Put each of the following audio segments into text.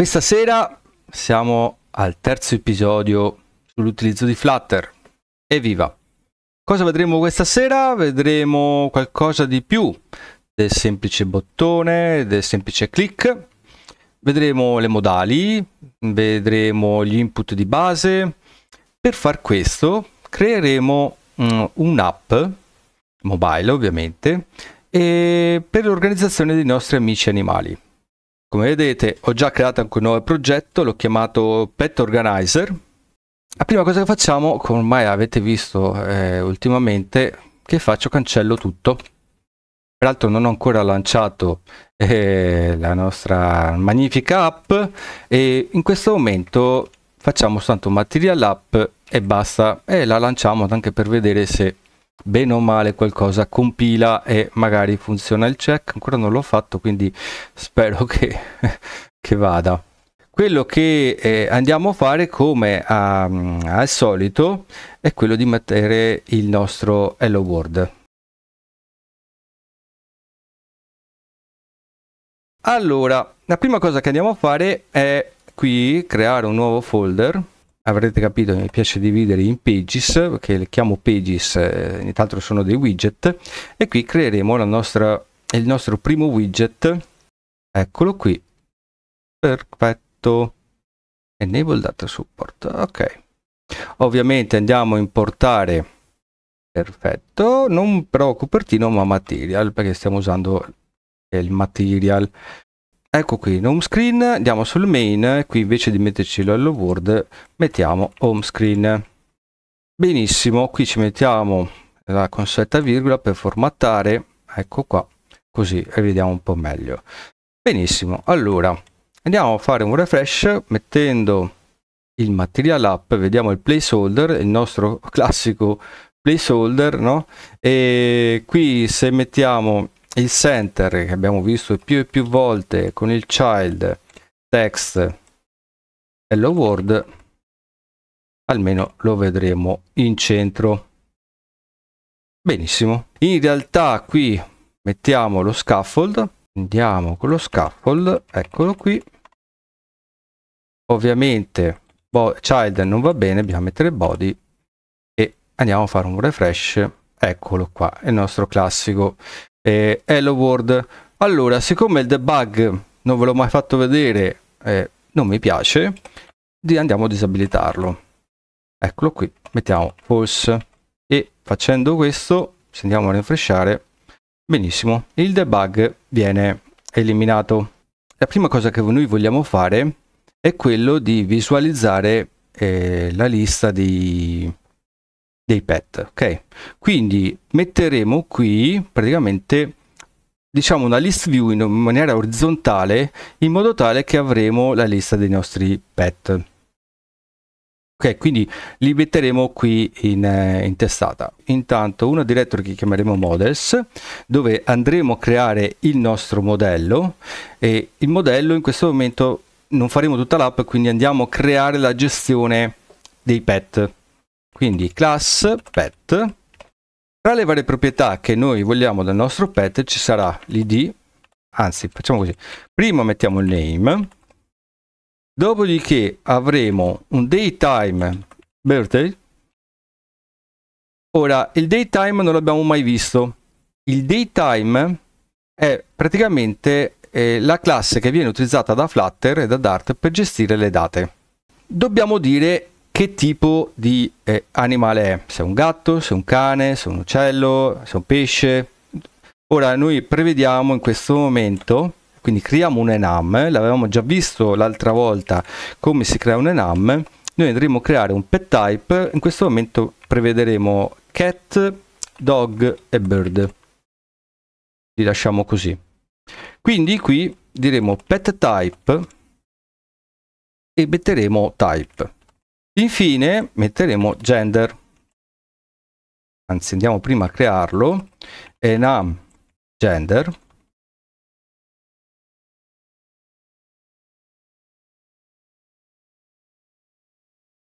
Questa sera siamo al terzo episodio sull'utilizzo di Flutter. Evviva! Cosa vedremo questa sera? Vedremo qualcosa di più del semplice bottone, del semplice click. Vedremo le modali, vedremo gli input di base. Per far questo creeremo mm, un'app mobile ovviamente per l'organizzazione dei nostri amici animali come vedete ho già creato anche un nuovo progetto, l'ho chiamato Pet Organizer. La prima cosa che facciamo, come ormai avete visto eh, ultimamente, che faccio cancello tutto. Peraltro non ho ancora lanciato eh, la nostra magnifica app e in questo momento facciamo soltanto material app e basta e la lanciamo anche per vedere se bene o male qualcosa compila e magari funziona il check ancora non l'ho fatto quindi spero che, che vada quello che eh, andiamo a fare come a, ehm, al solito è quello di mettere il nostro hello world allora la prima cosa che andiamo a fare è qui creare un nuovo folder avrete capito mi piace dividere in pages che le chiamo pages eh, nient'altro sono dei widget e qui creeremo la nostra il nostro primo widget eccolo qui perfetto enable data support ok ovviamente andiamo a importare perfetto non però copertino ma material perché stiamo usando il material Ecco qui home screen, andiamo sul main, qui invece di metterci l'hello world mettiamo home screen. Benissimo, qui ci mettiamo la consueta virgola per formattare, ecco qua, così e vediamo un po' meglio. Benissimo, allora andiamo a fare un refresh mettendo il material app, vediamo il placeholder, il nostro classico placeholder, no? E qui se mettiamo il center che abbiamo visto più e più volte con il child text hello world almeno lo vedremo in centro benissimo in realtà qui mettiamo lo scaffold andiamo con lo scaffold eccolo qui ovviamente child non va bene dobbiamo mettere body e andiamo a fare un refresh eccolo qua il nostro classico e Hello World. Allora, siccome il debug non ve l'ho mai fatto vedere, eh, non mi piace, andiamo a disabilitarlo. Eccolo qui, mettiamo false e facendo questo, se andiamo a rinfresciare, benissimo, il debug viene eliminato. La prima cosa che noi vogliamo fare è quello di visualizzare eh, la lista di, dei pet ok quindi metteremo qui praticamente diciamo una list view in maniera orizzontale in modo tale che avremo la lista dei nostri pet ok quindi li metteremo qui in, eh, in testata intanto una directory che chiameremo models dove andremo a creare il nostro modello e il modello in questo momento non faremo tutta l'app quindi andiamo a creare la gestione dei pet quindi class pet. Tra le varie proprietà che noi vogliamo dal nostro pet ci sarà l'id, anzi facciamo così, prima mettiamo il name, dopodiché avremo un daytime birthday. Ora, il daytime non l'abbiamo mai visto. Il daytime è praticamente eh, la classe che viene utilizzata da Flutter e da Dart per gestire le date. Dobbiamo dire che tipo di eh, animale è, se è un gatto, se è un cane, se è un uccello, se è un pesce. Ora noi prevediamo in questo momento, quindi creiamo un enam, eh, l'avevamo già visto l'altra volta come si crea un enam, noi andremo a creare un pet type, in questo momento prevederemo cat, dog e bird. Li lasciamo così. Quindi qui diremo pet type e metteremo type Infine metteremo gender. Anzi, andiamo prima a crearlo. Enam gender.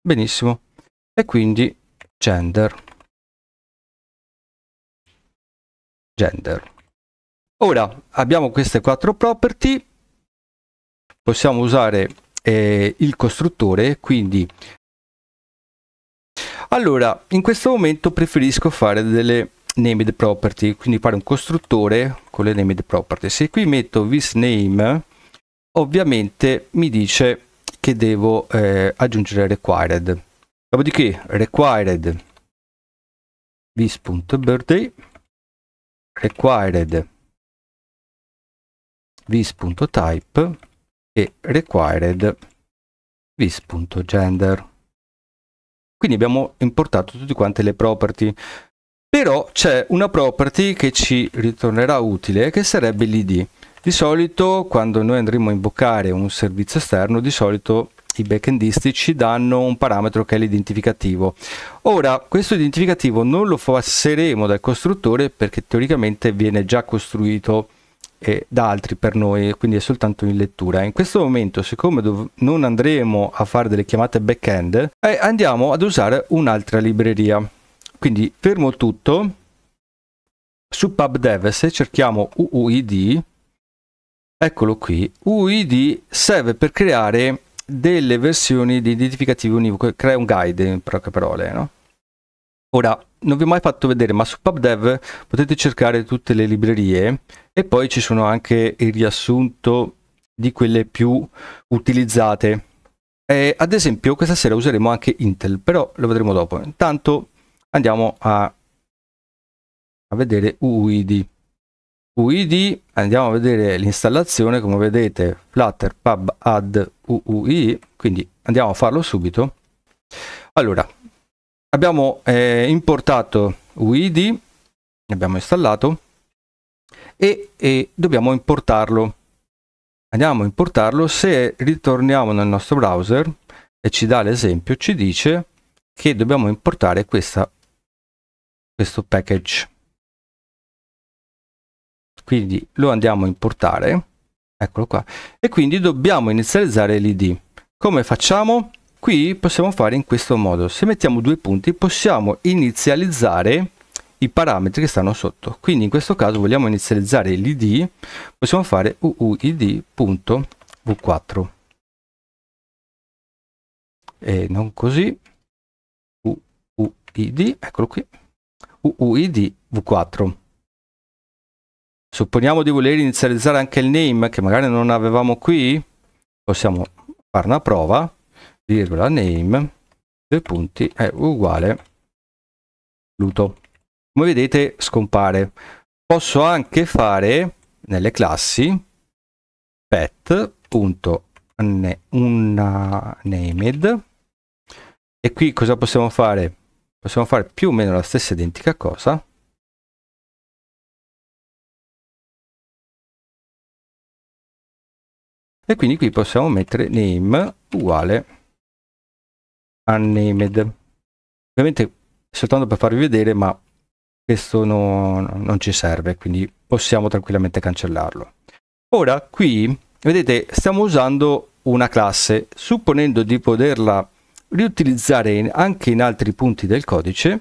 Benissimo. E quindi gender. Gender. Ora abbiamo queste quattro property, possiamo usare eh, il costruttore, quindi allora, in questo momento preferisco fare delle named property, quindi fare un costruttore con le named property. Se qui metto this name, ovviamente mi dice che devo eh, aggiungere required. Dopodiché required this.birthday required this.type e required this.gender. Quindi abbiamo importato tutte quante le property. Però c'è una property che ci ritornerà utile che sarebbe l'id. Di solito quando noi andremo a invocare un servizio esterno, di solito i backendisti ci danno un parametro che è l'identificativo. Ora, questo identificativo non lo passeremo dal costruttore perché teoricamente viene già costruito e da altri per noi, quindi è soltanto in lettura. In questo momento, siccome dov- non andremo a fare delle chiamate back-end, eh, andiamo ad usare un'altra libreria. Quindi fermo tutto, su PubDev se cerchiamo UUID, eccolo qui, UUID serve per creare delle versioni di identificativo univoco, crea un guide in poche parole, no? Ora, non vi ho mai fatto vedere, ma su PubDev potete cercare tutte le librerie e poi ci sono anche il riassunto di quelle più utilizzate. Eh, ad esempio, questa sera useremo anche Intel, però lo vedremo dopo. Intanto andiamo a, a vedere UID. UID, andiamo a vedere l'installazione, come vedete, Flutter Pub Add UUI, quindi andiamo a farlo subito. Allora, abbiamo eh, importato UID, abbiamo installato e, e dobbiamo importarlo. Andiamo a importarlo, se ritorniamo nel nostro browser e ci dà l'esempio, ci dice che dobbiamo importare questa, questo package. Quindi lo andiamo a importare, eccolo qua, e quindi dobbiamo inizializzare l'id. Come facciamo? Qui possiamo fare in questo modo, se mettiamo due punti possiamo inizializzare i parametri che stanno sotto, quindi in questo caso vogliamo inizializzare l'id, possiamo fare uuid.v4 e non così, uuid, eccolo qui, uuidv 4 Supponiamo di voler inizializzare anche il name che magari non avevamo qui, possiamo fare una prova, virgola name due punti è uguale Pluto come vedete scompare posso anche fare nelle classi pet una named e qui cosa possiamo fare possiamo fare più o meno la stessa identica cosa e quindi qui possiamo mettere name uguale unnamed ovviamente soltanto per farvi vedere ma questo no, non ci serve quindi possiamo tranquillamente cancellarlo ora qui vedete stiamo usando una classe supponendo di poterla riutilizzare in, anche in altri punti del codice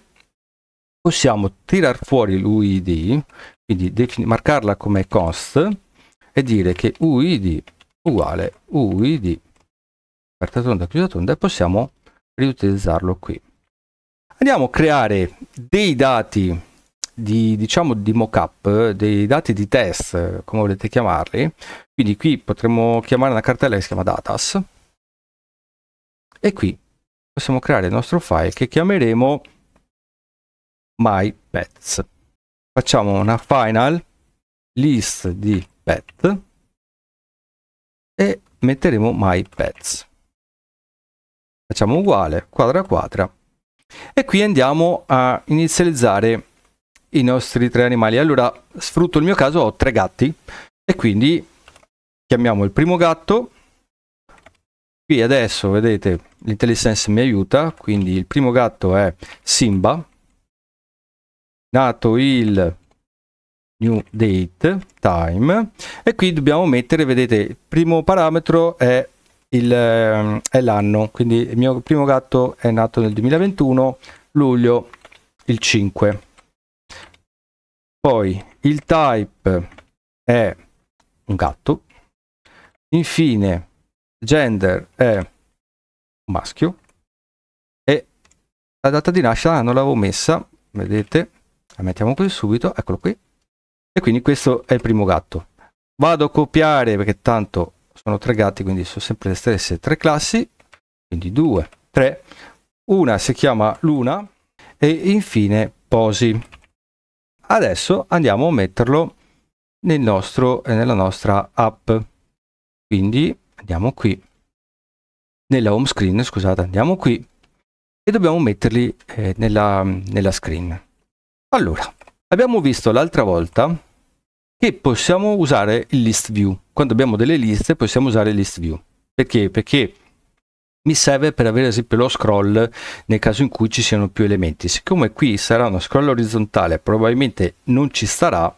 possiamo tirar fuori l'UID quindi marcarla come const e dire che UID uguale UID aperta tonda chiusa tonda e possiamo riutilizzarlo qui. Andiamo a creare dei dati di, diciamo, di mockup dei dati di test, come volete chiamarli. Quindi qui potremmo chiamare una cartella che si chiama datas. E qui possiamo creare il nostro file che chiameremo my pets. Facciamo una final list di pet e metteremo my pets facciamo uguale quadra quadra e qui andiamo a inizializzare i nostri tre animali allora sfrutto il mio caso ho tre gatti e quindi chiamiamo il primo gatto qui adesso vedete l'intelligence mi aiuta quindi il primo gatto è Simba nato il new date time e qui dobbiamo mettere vedete il primo parametro è il, ehm, è l'anno, quindi il mio primo gatto è nato nel 2021, luglio il 5. Poi il type è un gatto, infine gender è un maschio e la data di nascita non l'avevo messa, vedete, la mettiamo qui subito, eccolo qui, e quindi questo è il primo gatto. Vado a copiare perché tanto sono tre gatti, quindi sono sempre le stesse tre classi, quindi due, tre. Una si chiama Luna e infine Posi. Adesso andiamo a metterlo nel nostro, eh, nella nostra app. Quindi andiamo qui, nella home screen, scusate, andiamo qui e dobbiamo metterli eh, nella, nella screen. Allora, abbiamo visto l'altra volta che possiamo usare il list view. Quando abbiamo delle liste possiamo usare il list view. Perché? Perché mi serve per avere ad esempio lo scroll nel caso in cui ci siano più elementi. Siccome qui sarà uno scroll orizzontale, probabilmente non ci starà,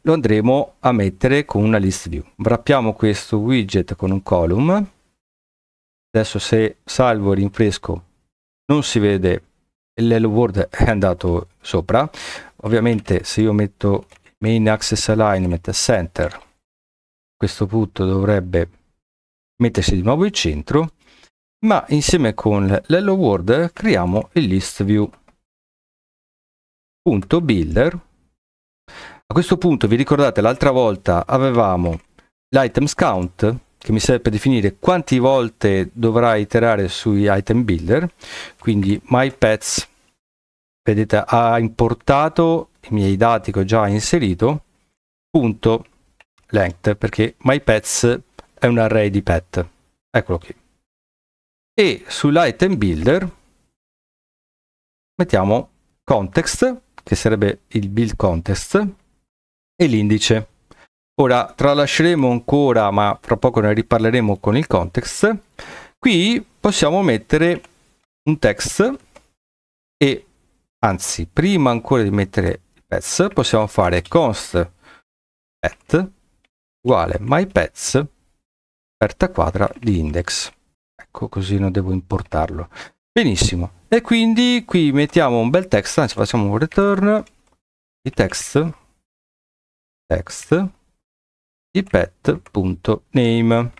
lo andremo a mettere con una list view. Wrappiamo questo widget con un column. Adesso se salvo e rinfresco non si vede, l'hello world è andato sopra. Ovviamente se io metto main access alignment center a questo punto dovrebbe mettersi di nuovo il centro ma insieme con l'hello world creiamo il list view punto builder a questo punto vi ricordate l'altra volta avevamo l'items count che mi serve per definire quante volte dovrà iterare sui item builder quindi my pets vedete ha importato i miei dati che ho già inserito punto length perché myPets è un array di pet eccolo qui e sull'item builder mettiamo context che sarebbe il build context e l'indice ora tralasceremo ancora ma fra poco ne riparleremo con il context qui possiamo mettere un text e anzi prima ancora di mettere pets possiamo fare const pet uguale my mypets aperta quadra di index ecco così non devo importarlo benissimo e quindi qui mettiamo un bel text anzi facciamo un return di text text di pet.name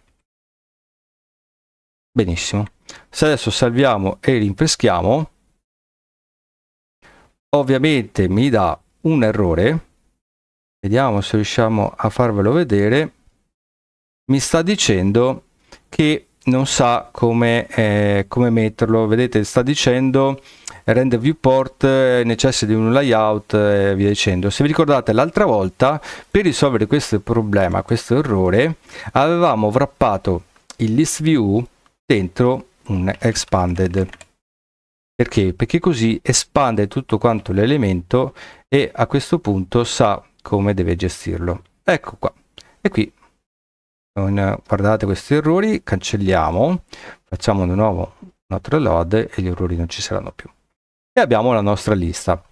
benissimo se adesso salviamo e rinfreschiamo ovviamente mi dà un errore vediamo se riusciamo a farvelo vedere mi sta dicendo che non sa come, eh, come metterlo vedete sta dicendo render viewport eh, necessita di un layout e eh, via dicendo se vi ricordate l'altra volta per risolvere questo problema questo errore avevamo wrappato il list view dentro un expanded perché? Perché così espande tutto quanto l'elemento e a questo punto sa come deve gestirlo. Ecco qua. E qui, guardate questi errori, cancelliamo, facciamo di nuovo un altro load e gli errori non ci saranno più. E abbiamo la nostra lista.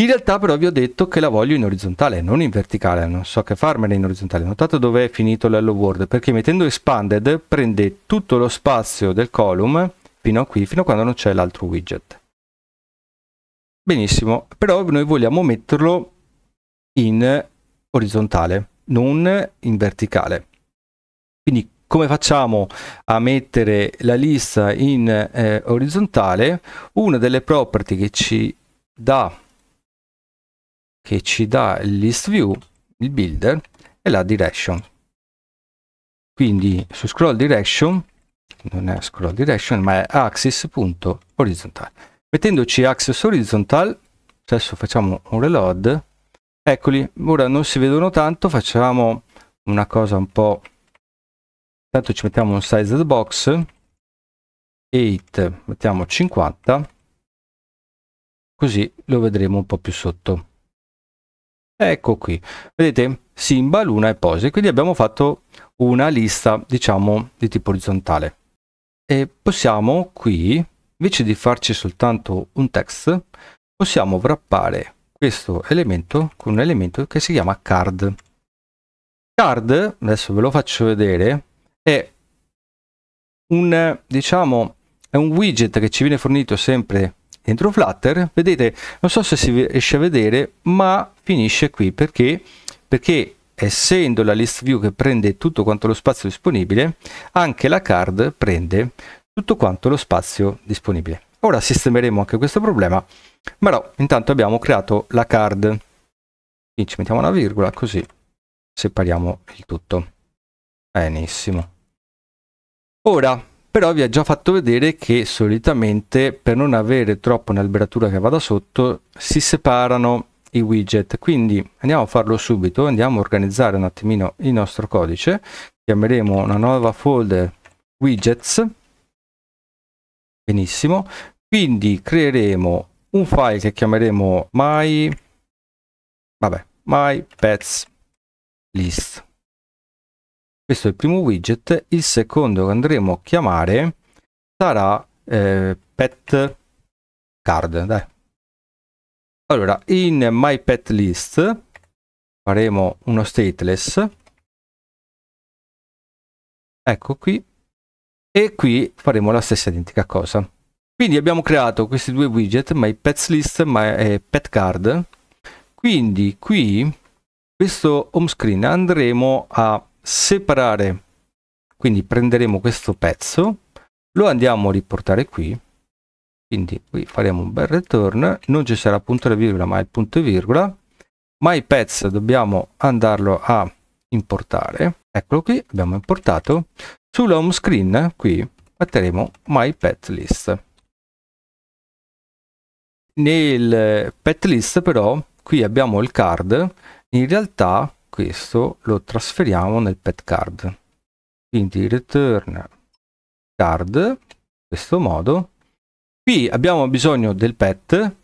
In realtà però vi ho detto che la voglio in orizzontale, non in verticale, non so che farmene in orizzontale. Notate dove è finito l'hello world, perché mettendo expanded prende tutto lo spazio del column fino a qui, fino a quando non c'è l'altro widget. Benissimo, però noi vogliamo metterlo in orizzontale, non in verticale. Quindi come facciamo a mettere la lista in eh, orizzontale? Una delle property che ci dà che ci dà il list view, il builder, è la direction. Quindi su scroll direction non è scroll direction ma è axis.horizontal mettendoci axis horizontal adesso facciamo un reload eccoli ora non si vedono tanto facciamo una cosa un po tanto ci mettiamo un size the box 8 mettiamo 50 così lo vedremo un po più sotto ecco qui vedete Simba, Luna e Pose quindi abbiamo fatto una lista diciamo di tipo orizzontale e possiamo qui, invece di farci soltanto un text, possiamo wrappare questo elemento con un elemento che si chiama card. Card, adesso ve lo faccio vedere, è un, diciamo, è un widget che ci viene fornito sempre dentro Flutter. Vedete, non so se si riesce a vedere, ma finisce qui perché, perché essendo la list view che prende tutto quanto lo spazio disponibile, anche la card prende tutto quanto lo spazio disponibile. Ora sistemeremo anche questo problema, ma no, intanto abbiamo creato la card. Quindi ci mettiamo una virgola, così separiamo il tutto. Benissimo. Ora, però vi ho già fatto vedere che solitamente per non avere troppo un'alberatura che vada sotto, si separano i widget quindi andiamo a farlo subito andiamo a organizzare un attimino il nostro codice chiameremo una nuova folder widgets benissimo quindi creeremo un file che chiameremo my vabbè my pets list questo è il primo widget il secondo che andremo a chiamare sarà eh, pet card dai allora, in my pet list faremo uno stateless. Ecco qui. E qui faremo la stessa identica cosa. Quindi abbiamo creato questi due widget, my pets list my, eh, pet card. Quindi qui, questo home screen, andremo a separare. Quindi prenderemo questo pezzo, lo andiamo a riportare qui quindi qui faremo un bel return non ci sarà punto e virgola ma il punto e virgola ma i dobbiamo andarlo a importare eccolo qui abbiamo importato sulla home screen qui metteremo my pet list nel pet list però qui abbiamo il card in realtà questo lo trasferiamo nel pet card quindi return card in questo modo Qui abbiamo bisogno del pet,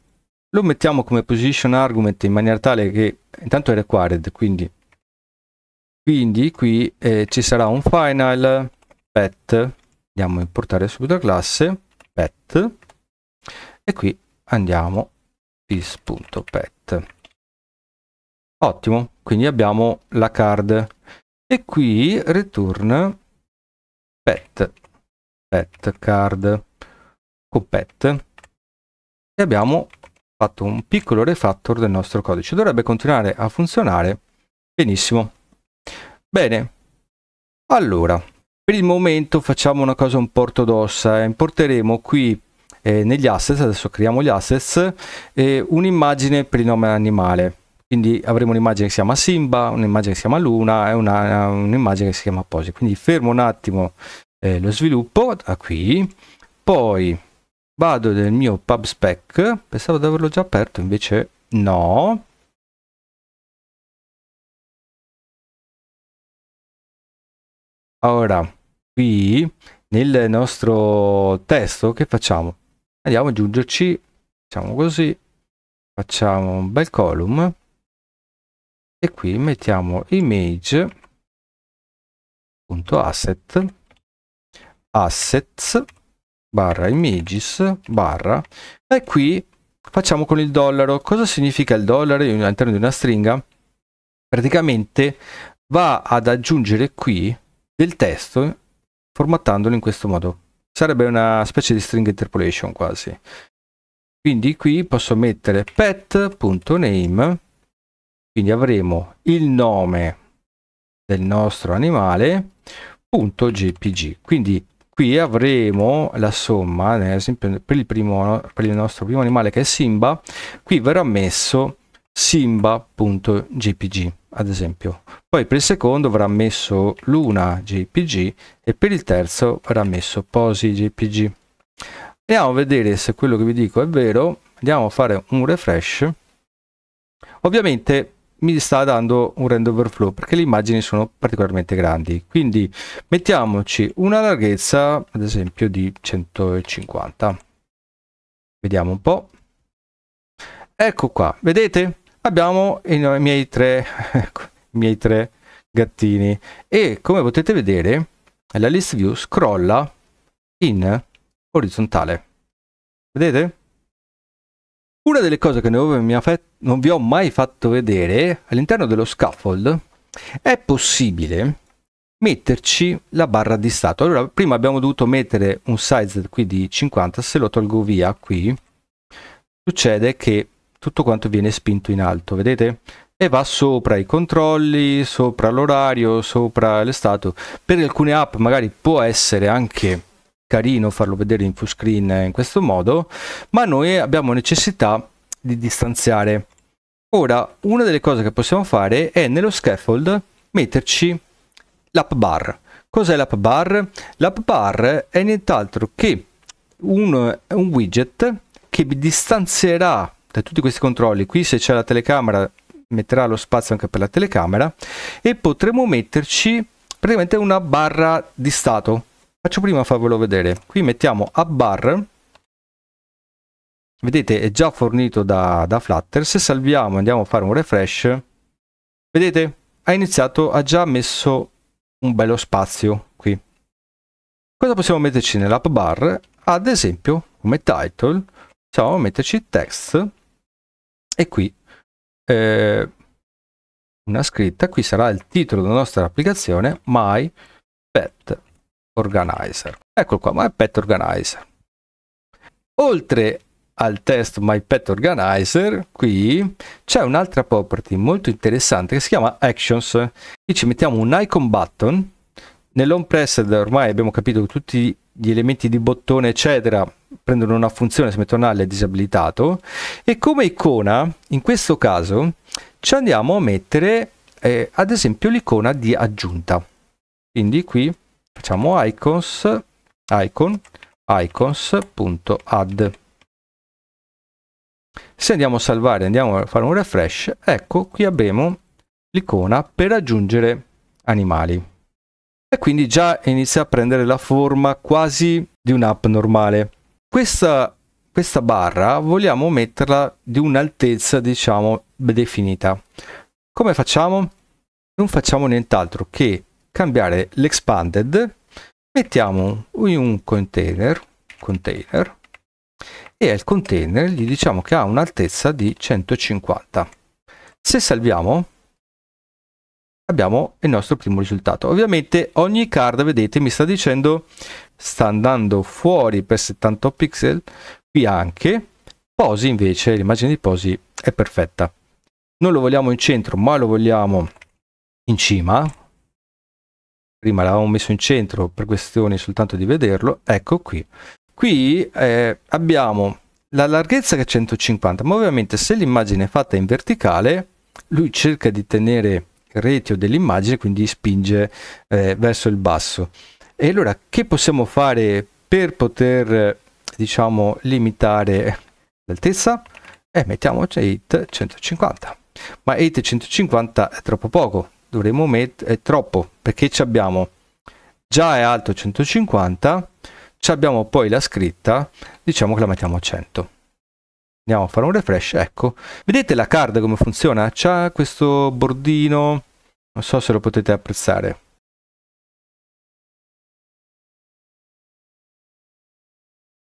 lo mettiamo come position argument in maniera tale che intanto è required, quindi, quindi qui eh, ci sarà un final pet, andiamo a importare subito la classe pet e qui andiamo this.pet. Ottimo, quindi abbiamo la card e qui return pet, pet card scoppette e abbiamo fatto un piccolo refactor del nostro codice. Dovrebbe continuare a funzionare benissimo. Bene, allora, per il momento facciamo una cosa un po' ortodossa. Eh. Importeremo qui eh, negli assets, adesso creiamo gli assets, eh, un'immagine per il nome animale. Quindi avremo un'immagine che si chiama Simba, un'immagine che si chiama Luna e un'immagine un che si chiama Posi. Quindi fermo un attimo eh, lo sviluppo da qui, poi vado nel mio pub spec pensavo di averlo già aperto, invece no. Ora, qui nel nostro testo che facciamo? Andiamo a aggiungerci, facciamo così, facciamo un bel column e qui mettiamo image.asset assets barra images barra e qui facciamo con il dollaro cosa significa il dollaro all'interno di una stringa praticamente va ad aggiungere qui del testo formattandolo in questo modo sarebbe una specie di string interpolation quasi quindi qui posso mettere pet.name quindi avremo il nome del nostro animale punto jpg quindi qui avremo la somma, ad esempio per il, primo, per il nostro primo animale che è Simba, qui verrà messo simba.jpg ad esempio. Poi per il secondo verrà messo luna.jpg e per il terzo verrà messo posi.jpg. Andiamo a vedere se quello che vi dico è vero. Andiamo a fare un refresh. Ovviamente mi sta dando un random overflow perché le immagini sono particolarmente grandi quindi mettiamoci una larghezza ad esempio di 150 vediamo un po ecco qua vedete abbiamo i miei tre ecco, i miei tre gattini e come potete vedere la list view scrolla in orizzontale vedete una delle cose che non vi ho mai fatto vedere, all'interno dello scaffold, è possibile metterci la barra di stato. Allora, prima abbiamo dovuto mettere un size qui di 50, se lo tolgo via qui, succede che tutto quanto viene spinto in alto, vedete? E va sopra i controlli, sopra l'orario, sopra le stato. Per alcune app magari può essere anche carino farlo vedere in full screen in questo modo, ma noi abbiamo necessità di distanziare. Ora, una delle cose che possiamo fare è nello scaffold metterci l'app bar. Cos'è l'app bar? L'app bar è nient'altro che un, un widget che vi distanzierà da tutti questi controlli. Qui se c'è la telecamera metterà lo spazio anche per la telecamera e potremo metterci praticamente una barra di stato Faccio prima a farvelo vedere. Qui mettiamo a bar. Vedete è già fornito da, da Flutter. Se salviamo e andiamo a fare un refresh, vedete ha iniziato, ha già messo un bello spazio qui. Cosa possiamo metterci nell'app bar? Ad esempio come title possiamo metterci text e qui eh, una scritta, qui sarà il titolo della nostra applicazione, my pet Organizer. Eccolo qua, My Pet Organizer. Oltre al test My Pet Organizer, qui c'è un'altra property molto interessante che si chiama Actions. Qui ci mettiamo un icon button. Nell'on pressed ormai abbiamo capito che tutti gli elementi di bottone eccetera prendono una funzione, se si mettono è disabilitato e come icona in questo caso ci andiamo a mettere eh, ad esempio l'icona di aggiunta. Quindi qui facciamo icons icon icons.add se andiamo a salvare andiamo a fare un refresh ecco qui abbiamo l'icona per aggiungere animali e quindi già inizia a prendere la forma quasi di un'app normale questa, questa barra vogliamo metterla di un'altezza diciamo definita come facciamo non facciamo nient'altro che cambiare l'expanded, mettiamo in un container, container e al container gli diciamo che ha un'altezza di 150. Se salviamo abbiamo il nostro primo risultato. Ovviamente ogni card, vedete, mi sta dicendo sta andando fuori per 70 pixel, qui anche. Posi invece, l'immagine di posi è perfetta. Non lo vogliamo in centro, ma lo vogliamo in cima, prima l'avevamo messo in centro per questioni soltanto di vederlo, ecco qui. Qui eh, abbiamo la larghezza che è 150, ma ovviamente se l'immagine è fatta in verticale, lui cerca di tenere il ratio dell'immagine, quindi spinge eh, verso il basso. E allora che possiamo fare per poter, diciamo, limitare l'altezza? Eh, mettiamo 8 150. Ma 8 150 è troppo poco, dovremmo mettere troppo perché ci abbiamo già è alto 150 ci abbiamo poi la scritta diciamo che la mettiamo a 100 andiamo a fare un refresh ecco vedete la card come funziona c'ha questo bordino non so se lo potete apprezzare